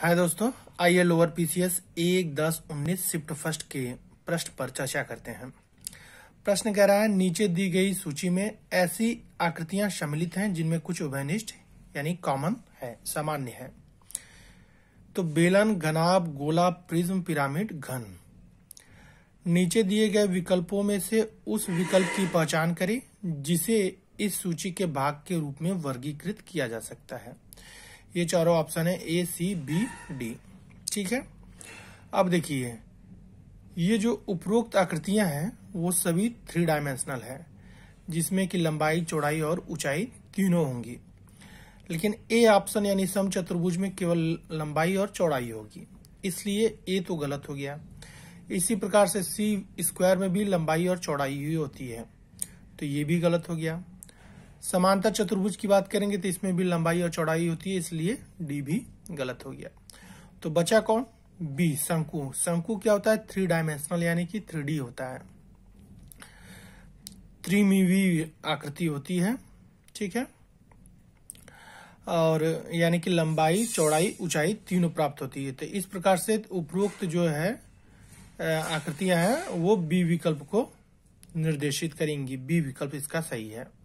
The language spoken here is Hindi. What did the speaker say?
हाय दोस्तों आइए लोअर पीसीएस एक दस उन्नीस शिफ्ट फर्स्ट के प्रश्न पर चर्चा करते हैं प्रश्न कह रहा है नीचे दी गई सूची में ऐसी आकृतियां सम्मिलित हैं जिनमें कुछ उभयनिष्ठ यानी कॉमन है सामान्य है तो बेलन घनाब गोला प्रिज्म पिरामिड घन नीचे दिए गए विकल्पों में से उस विकल्प की पहचान करें जिसे इस सूची के भाग के रूप में वर्गीकृत किया जा सकता है ये चारों ऑप्शन है ए सी बी डी ठीक है अब देखिए ये जो उपरोक्त आकृतियां हैं वो सभी थ्री डायमेंशनल है जिसमें कि लंबाई चौड़ाई और ऊंचाई तीनों होंगी लेकिन ए ऑप्शन यानी सम चतुर्भुज में केवल लंबाई और चौड़ाई होगी इसलिए ए तो गलत हो गया इसी प्रकार से सी स्क्वायर में भी लंबाई और चौड़ाई ही होती है तो ये भी गलत हो गया समांतर चतुर्भुज की बात करेंगे तो इसमें भी लंबाई और चौड़ाई होती है इसलिए डी भी गलत हो गया तो बचा कौन बी शंकु शंकु क्या होता है थ्री डायमेंशनल यानी कि थ्री होता है त्रिमिवी आकृति होती है ठीक है और यानी कि लंबाई चौड़ाई ऊंचाई तीनों प्राप्त होती है तो इस प्रकार से उपरोक्त जो है आकृतियां हैं वो बी विकल्प को निर्देशित करेंगी बी विकल्प इसका सही है